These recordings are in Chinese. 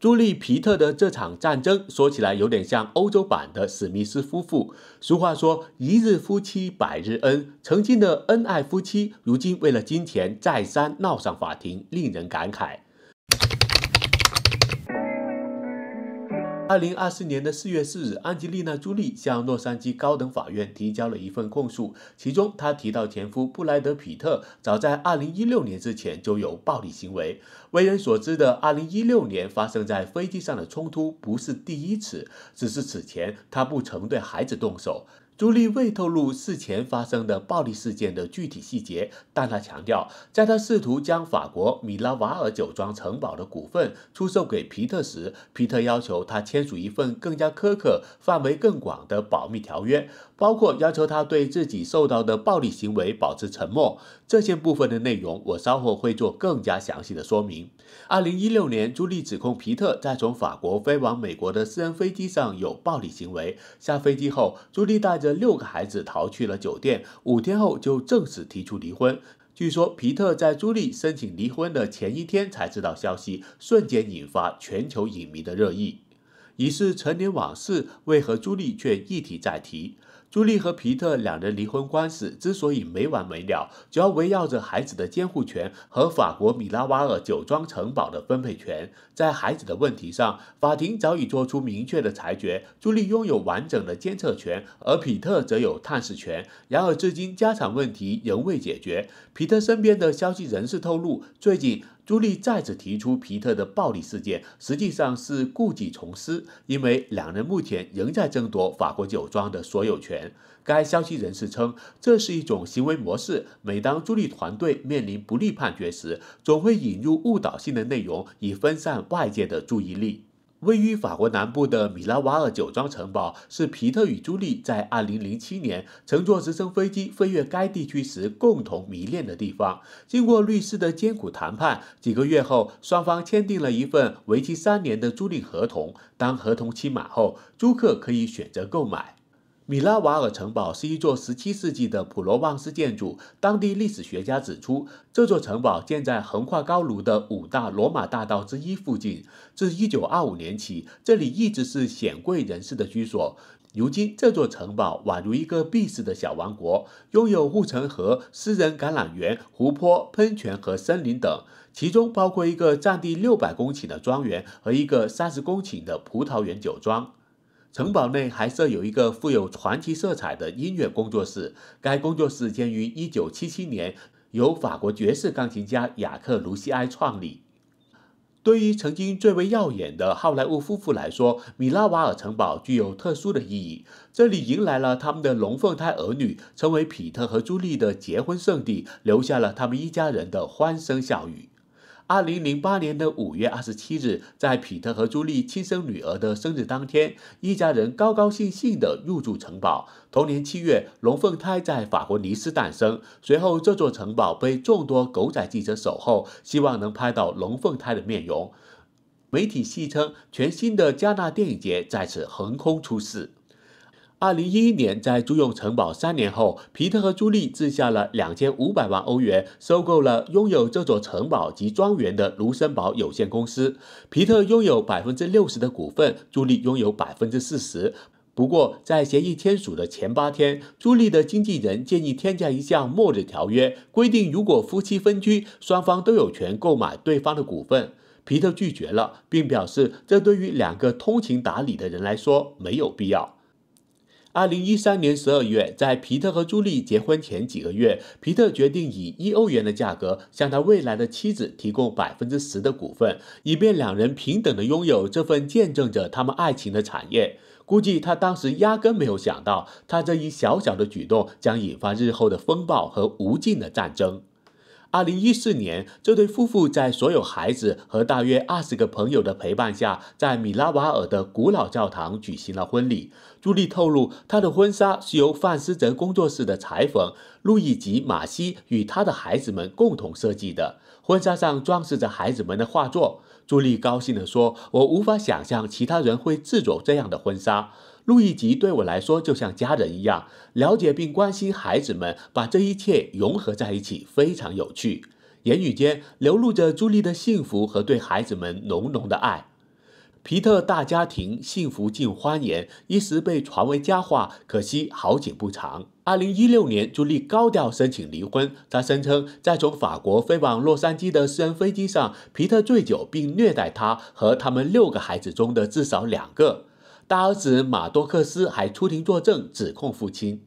朱莉·皮特的这场战争说起来有点像欧洲版的史密斯夫妇。俗话说：“一日夫妻百日恩。”曾经的恩爱夫妻，如今为了金钱再三闹上法庭，令人感慨。二零二四年的四月四日，安吉丽娜·朱莉向洛杉矶高等法院提交了一份控诉，其中她提到前夫布莱德·皮特早在二零一六年之前就有暴力行为。为人所知的二零一六年发生在飞机上的冲突不是第一次，只是此前他不曾对孩子动手。朱莉未透露事前发生的暴力事件的具体细节，但她强调，在她试图将法国米拉瓦尔酒庄城堡的股份出售给皮特时，皮特要求她签署一份更加苛刻、范围更广的保密条约，包括要求她对自己受到的暴力行为保持沉默。这些部分的内容，我稍后会做更加详细的说明。二零一六年，朱莉指控皮特在从法国飞往美国的私人飞机上有暴力行为。下飞机后，朱莉带着。六个孩子逃去了酒店，五天后就正式提出离婚。据说皮特在朱莉申请离婚的前一天才知道消息，瞬间引发全球影迷的热议。已是陈年往事，为何朱莉却一提再提？朱莉和皮特两人离婚官司之所以没完没了，主要围绕着孩子的监护权和法国米拉瓦尔酒庄城堡的分配权。在孩子的问题上，法庭早已做出明确的裁决：朱莉拥有完整的监测权，而皮特则有探视权。然而，至今家产问题仍未解决。皮特身边的消息人士透露，最近。朱莉再次提出皮特的暴力事件，实际上是故技重施，因为两人目前仍在争夺法国酒庄的所有权。该消息人士称，这是一种行为模式：每当朱莉团队面临不利判决时，总会引入误导性的内容，以分散外界的注意力。位于法国南部的米拉瓦尔酒庄城堡是皮特与朱莉在2007年乘坐直升飞机飞越该地区时共同迷恋的地方。经过律师的艰苦谈判，几个月后，双方签订了一份为期三年的租赁合同。当合同期满后，租客可以选择购买。米拉瓦尔城堡是一座17世纪的普罗旺斯建筑。当地历史学家指出，这座城堡建在横跨高卢的五大罗马大道之一附近。自1925年起，这里一直是显贵人士的居所。如今，这座城堡宛如一个闭式的小王国，拥有护城河、私人橄榄园、湖泊、喷泉和森林等，其中包括一个占地600公顷的庄园和一个30公顷的葡萄园酒庄。城堡内还设有一个富有传奇色彩的音乐工作室，该工作室建于1977年，由法国爵士钢琴家雅克·卢西埃创立。对于曾经最为耀眼的好莱坞夫妇来说，米拉瓦尔城堡具有特殊的意义。这里迎来了他们的龙凤胎儿女，成为皮特和朱莉的结婚圣地，留下了他们一家人的欢声笑语。二零零八年的五月二十七日，在皮特和朱莉亲生女儿的生日当天，一家人高高兴兴的入住城堡。同年七月，龙凤胎在法国尼斯诞生。随后，这座城堡被众多狗仔记者守候，希望能拍到龙凤胎的面容。媒体戏称，全新的加纳电影节在此横空出世。二零一一年，在租用城堡三年后，皮特和朱莉掷下了两千五百万欧元，收购了拥有这座城堡及庄园的卢森堡有限公司。皮特拥有百分之六十的股份，朱莉拥有百分之四十。不过，在协议签署的前八天，朱莉的经纪人建议添加一项末日条约，规定如果夫妻分居，双方都有权购买对方的股份。皮特拒绝了，并表示这对于两个通情达理的人来说没有必要。二零一三年十二月，在皮特和朱莉结婚前几个月，皮特决定以一欧元的价格向他未来的妻子提供百分之十的股份，以便两人平等的拥有这份见证着他们爱情的产业。估计他当时压根没有想到，他这一小小的举动将引发日后的风暴和无尽的战争。二零一四年，这对夫妇在所有孩子和大约二十个朋友的陪伴下，在米拉瓦尔的古老教堂举行了婚礼。朱莉透露，她的婚纱是由范思哲工作室的裁缝路易吉·马西与他的孩子们共同设计的。婚纱上装饰着孩子们的画作。朱莉高兴地说：“我无法想象其他人会制作这样的婚纱。”路易吉对我来说就像家人一样，了解并关心孩子们，把这一切融合在一起，非常有趣。言语间流露着朱莉的幸福和对孩子们浓浓的爱。皮特大家庭幸福尽欢颜，一时被传为佳话。可惜好景不长，二零一六年，朱莉高调申请离婚。她声称，在从法国飞往洛杉矶的私人飞机上，皮特醉酒并虐待她和他们六个孩子中的至少两个。大儿子马多克斯还出庭作证，指控父亲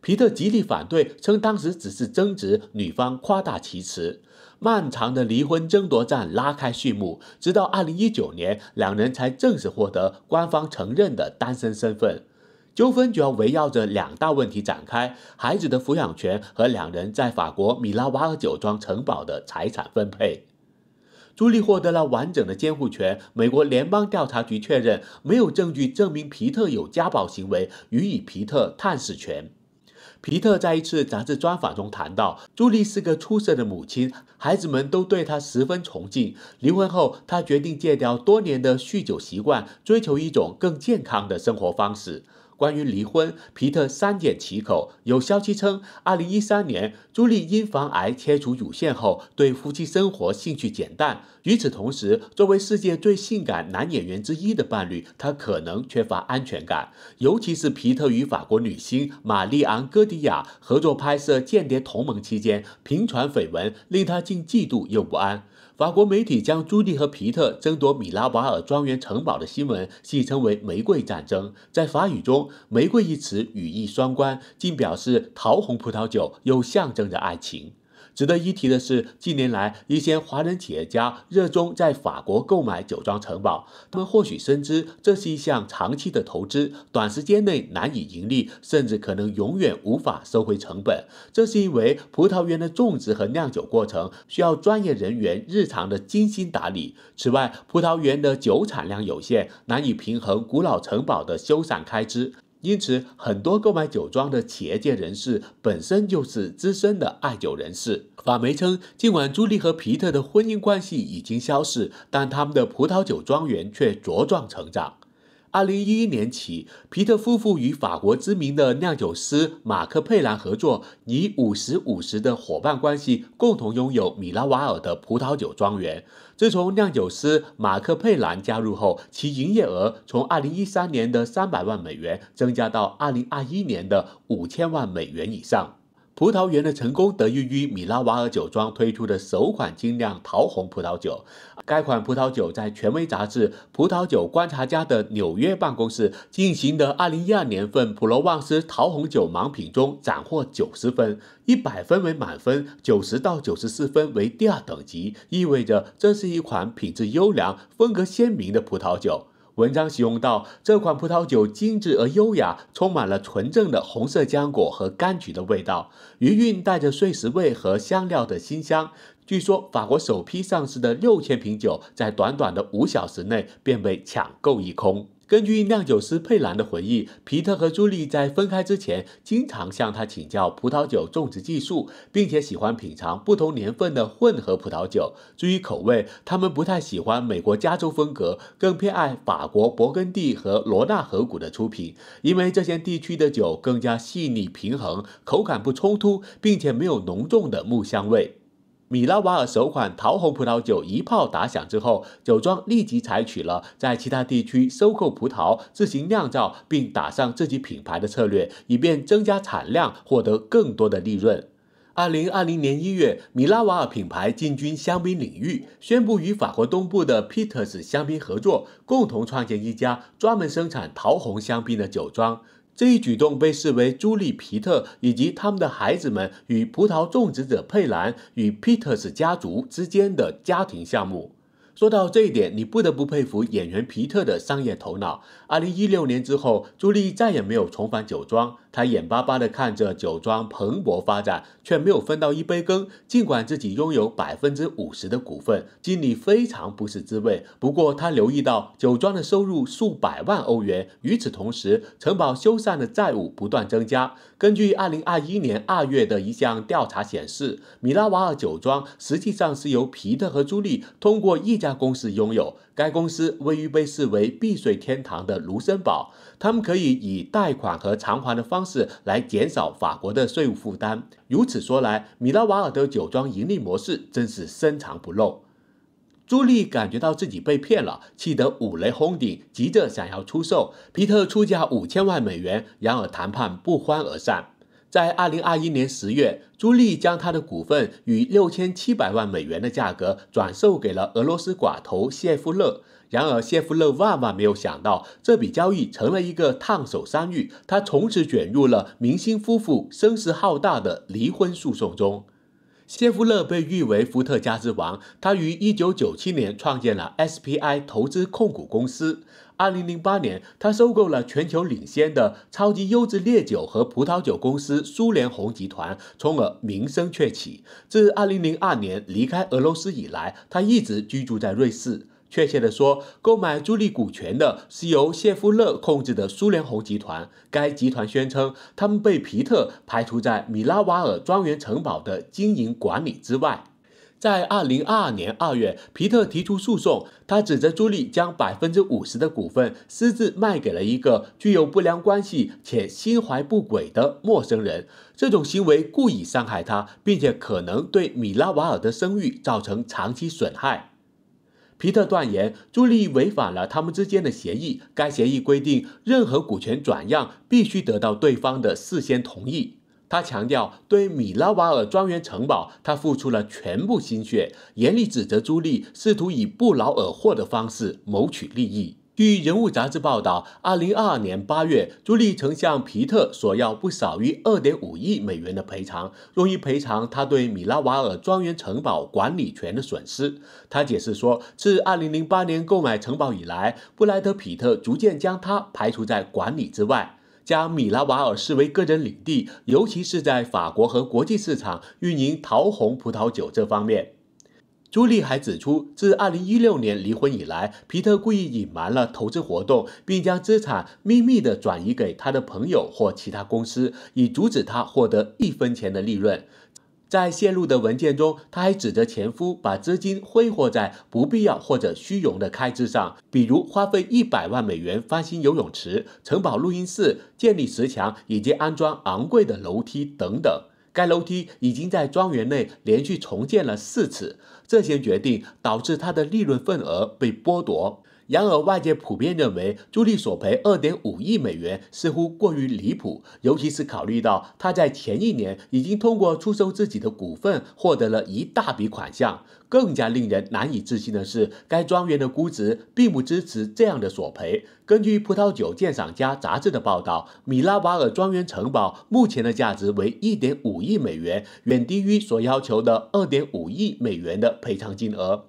皮特极力反对，称当时只是争执，女方夸大其词。漫长的离婚争夺战拉开序幕，直到2019年，两人才正式获得官方承认的单身身份。纠纷主要围绕着两大问题展开：孩子的抚养权和两人在法国米拉瓦尔酒庄城堡的财产分配。朱莉获得了完整的监护权。美国联邦调查局确认，没有证据证明皮特有家暴行为，予以皮特探视权。皮特在一次杂志专访中谈到，朱莉是个出色的母亲，孩子们都对她十分崇敬。离婚后，他决定戒掉多年的酗酒习惯，追求一种更健康的生活方式。关于离婚，皮特三缄其口。有消息称，二零一三年朱莉因防癌切除乳腺后，对夫妻生活兴趣减淡。与此同时，作为世界最性感男演员之一的伴侣，他可能缺乏安全感。尤其是皮特与法国女星玛丽昂·戈迪亚合作拍摄《间谍同盟》期间，频传绯闻，令他竟嫉妒又不安。法国媒体将朱莉和皮特争夺米拉瓦尔庄园城堡的新闻戏称为“玫瑰战争”。在法语中，“玫瑰”一词语义双关，竟表示桃红葡萄酒，又象征着爱情。值得一提的是，近年来一些华人企业家热衷在法国购买酒庄城堡。他们或许深知这是一项长期的投资，短时间内难以盈利，甚至可能永远无法收回成本。这是因为葡萄园的种植和酿酒过程需要专业人员日常的精心打理。此外，葡萄园的酒产量有限，难以平衡古老城堡的修缮开支。因此，很多购买酒庄的企业界人士本身就是资深的爱酒人士。法媒称，尽管朱莉和皮特的婚姻关系已经消逝，但他们的葡萄酒庄园却茁壮成长。二零一一年起，皮特夫妇与法国知名的酿酒师马克佩兰合作，以五十五十的伙伴关系共同拥有米拉瓦尔的葡萄酒庄园。自从酿酒师马克佩兰加入后，其营业额从二零一三年的三百万美元增加到二零二一年的五千万美元以上。葡萄园的成功得益于米拉瓦尔酒庄推出的首款精酿桃红葡萄酒。该款葡萄酒在权威杂志《葡萄酒观察家》的纽约办公室进行的二零一二年份普罗旺斯桃红酒盲品中斩获九十分，一百分为满分，九十到九十四分为第二等级，意味着这是一款品质优良、风格鲜明的葡萄酒。文章形容到，这款葡萄酒精致而优雅，充满了纯正的红色浆果和柑橘的味道，余韵带着碎石味和香料的馨香。据说，法国首批上市的六千瓶酒，在短短的五小时内便被抢购一空。根据酿酒师佩兰的回忆，皮特和朱莉在分开之前，经常向他请教葡萄酒种植技术，并且喜欢品尝不同年份的混合葡萄酒。至于口味，他们不太喜欢美国加州风格，更偏爱法国勃艮第和罗纳河谷的出品，因为这些地区的酒更加细腻平衡，口感不冲突，并且没有浓重的木香味。米拉瓦尔首款桃红葡萄酒一炮打响之后，酒庄立即采取了在其他地区收购葡萄、自行酿造并打上自己品牌的策略，以便增加产量，获得更多的利润。二零二零年一月，米拉瓦尔品牌进军香槟领域，宣布与法国东部的 Peters 香槟合作，共同创建一家专门生产桃红香槟的酒庄。这一举动被视为朱莉·皮特以及他们的孩子们与葡萄种植者佩兰与 Peters 家族之间的家庭项目。说到这一点，你不得不佩服演员皮特的商业头脑。二零一六年之后，朱莉再也没有重返酒庄。他眼巴巴的看着酒庄蓬勃发展，却没有分到一杯羹。尽管自己拥有百分之五十的股份，心里非常不是滋味。不过，他留意到酒庄的收入数百万欧元，与此同时，城堡修缮的债务不断增加。根据二零二一年二月的一项调查显示，米拉瓦尔酒庄实际上是由皮特和朱莉通过一家。公司拥有该公司位于被视为避税天堂的卢森堡，他们可以以贷款和偿还的方式来减少法国的税务负担。如此说来，米拉瓦尔的酒庄盈利模式真是深藏不露。朱莉感觉到自己被骗了，气得五雷轰顶，急着想要出售。皮特出价五千万美元，然而谈判不欢而散。在二零二一年十月，朱莉将她的股份以六千七百万美元的价格转售给了俄罗斯寡头谢夫勒。然而，谢夫勒万万没有想到，这笔交易成了一个烫手山芋，他从此卷入了明星夫妇声势浩大的离婚诉讼中。谢夫勒被誉为“伏特加之王”，他于一九九七年创建了 SPI 投资控股公司。二零零八年，他收购了全球领先的超级优质烈酒和葡萄酒公司苏联红集团，从而名声鹊起。自二零零二年离开俄罗斯以来，他一直居住在瑞士。确切地说，购买朱莉股权的是由谢夫勒控制的苏联红集团。该集团宣称，他们被皮特排除在米拉瓦尔庄园城堡的经营管理之外。在二零二二年二月，皮特提出诉讼，他指责朱莉将百分之五十的股份私自卖给了一个具有不良关系且心怀不轨的陌生人。这种行为故意伤害他，并且可能对米拉瓦尔的声誉造成长期损害。皮特断言，朱莉违反了他们之间的协议，该协议规定，任何股权转让必须得到对方的事先同意。他强调，对米拉瓦尔庄园城堡，他付出了全部心血，严厉指责朱莉试图以不劳而获的方式谋取利益。据《人物》杂志报道，二零二二年八月，朱莉曾向皮特索要不少于二点五亿美元的赔偿，用于赔偿他对米拉瓦尔庄园城堡管理权的损失。他解释说，自二零零八年购买城堡以来，布莱德·皮特逐渐将他排除在管理之外。将米拉瓦尔视为个人领地，尤其是在法国和国际市场运营桃红葡萄酒这方面。朱莉还指出，自2016年离婚以来，皮特故意隐瞒了投资活动，并将资产秘密地转移给他的朋友或其他公司，以阻止他获得一分钱的利润。在泄露的文件中，他还指责前夫把资金挥霍在不必要或者虚荣的开支上，比如花费一百万美元翻新游泳池、城堡录音室、建立石墙以及安装昂贵的楼梯等等。该楼梯已经在庄园内连续重建了四次，这些决定导致他的利润份额被剥夺。然而，外界普遍认为，朱莉索赔二点五亿美元似乎过于离谱，尤其是考虑到他在前一年已经通过出售自己的股份获得了一大笔款项。更加令人难以置信的是，该庄园的估值并不支持这样的索赔。根据《葡萄酒鉴赏家》杂志的报道，米拉瓦尔庄园城堡目前的价值为一点五亿美元，远低于所要求的二点五亿美元的赔偿金额。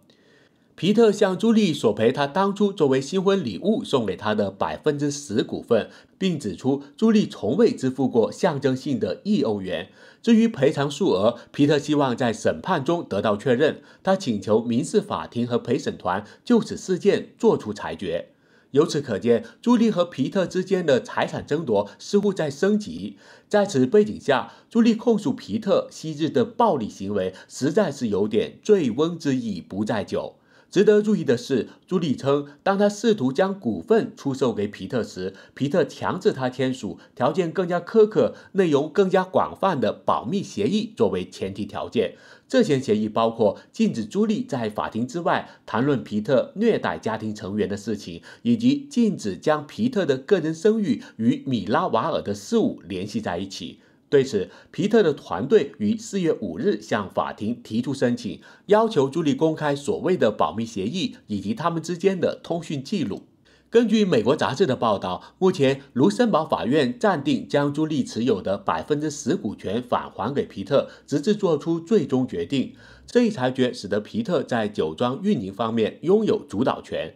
皮特向朱莉索赔，他当初作为新婚礼物送给他的百分之十股份，并指出朱莉从未支付过象征性的亿欧元。至于赔偿数额，皮特希望在审判中得到确认。他请求民事法庭和陪审团就此事件作出裁决。由此可见，朱莉和皮特之间的财产争夺似乎在升级。在此背景下，朱莉控诉皮特昔日的暴力行为，实在是有点醉翁之意不在酒。值得注意的是，朱莉称，当他试图将股份出售给皮特时，皮特强制他签署条件更加苛刻、内容更加广泛的保密协议作为前提条件。这些协议包括禁止朱莉在法庭之外谈论皮特虐待家庭成员的事情，以及禁止将皮特的个人声誉与米拉瓦尔的事物联系在一起。对此，皮特的团队于四月五日向法庭提出申请，要求朱莉公开所谓的保密协议以及他们之间的通讯记录。根据美国杂志的报道，目前卢森堡法院暂定将朱莉持有的百分之十股权返还给皮特，直至做出最终决定。这一裁决使得皮特在酒庄运营方面拥有主导权。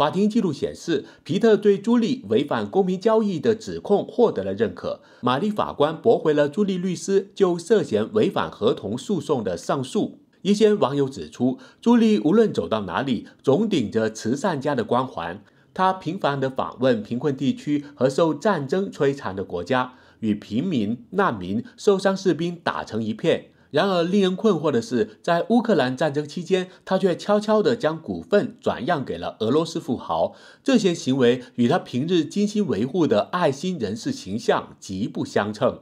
法庭记录显示，皮特对朱莉违反公平交易的指控获得了认可。玛丽法官驳回了朱莉律师就涉嫌违反合同诉讼的上诉。一些网友指出，朱莉无论走到哪里，总顶着慈善家的光环。她频繁地访问贫困地区和受战争摧残的国家，与平民、难民、受伤士兵打成一片。然而，令人困惑的是，在乌克兰战争期间，他却悄悄地将股份转让给了俄罗斯富豪。这些行为与他平日精心维护的爱心人士形象极不相称。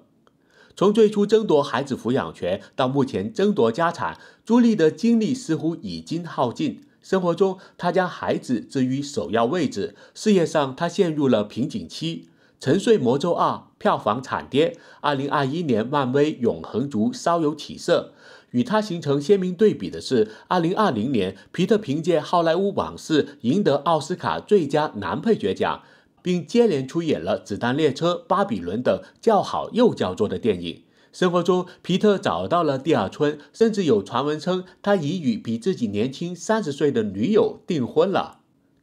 从最初争夺孩子抚养权到目前争夺家产，朱莉的精力似乎已经耗尽。生活中，他将孩子置于首要位置；事业上，他陷入了瓶颈期。《沉睡魔咒二》票房惨跌，2021年漫威《永恒族》稍有起色。与他形成鲜明对比的是，2020年，皮特凭借《好莱坞往事》赢得奥斯卡最佳男配角奖，并接连出演了《子弹列车》《巴比伦》等叫好又叫座的电影。生活中，皮特找到了第二春，甚至有传闻称他已与比自己年轻三十岁的女友订婚了。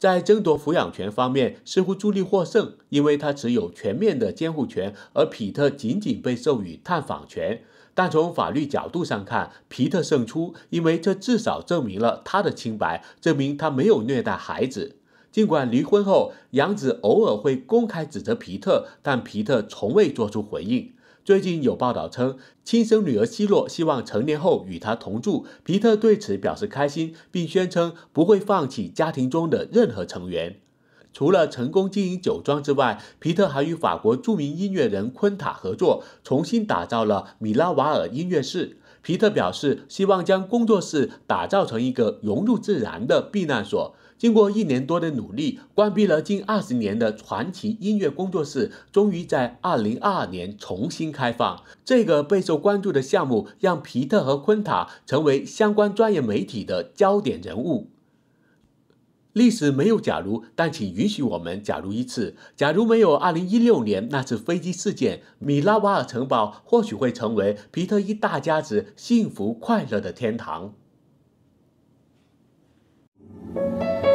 在争夺抚养权方面，似乎朱莉获胜，因为她持有全面的监护权，而皮特仅仅被授予探访权。但从法律角度上看，皮特胜出，因为这至少证明了他的清白，证明他没有虐待孩子。尽管离婚后，杨子偶尔会公开指责皮特，但皮特从未做出回应。最近有报道称，亲生女儿希洛希望成年后与他同住。皮特对此表示开心，并宣称不会放弃家庭中的任何成员。除了成功经营酒庄之外，皮特还与法国著名音乐人昆塔合作，重新打造了米拉瓦尔音乐室。皮特表示，希望将工作室打造成一个融入自然的避难所。经过一年多的努力，关闭了近二十年的传奇音乐工作室终于在2022年重新开放。这个备受关注的项目让皮特和昆塔成为相关专业媒体的焦点人物。历史没有假如，但请允许我们假如一次：假如没有2016年那次飞机事件，米拉瓦尔城堡或许会成为皮特一大家子幸福快乐的天堂。Thank you.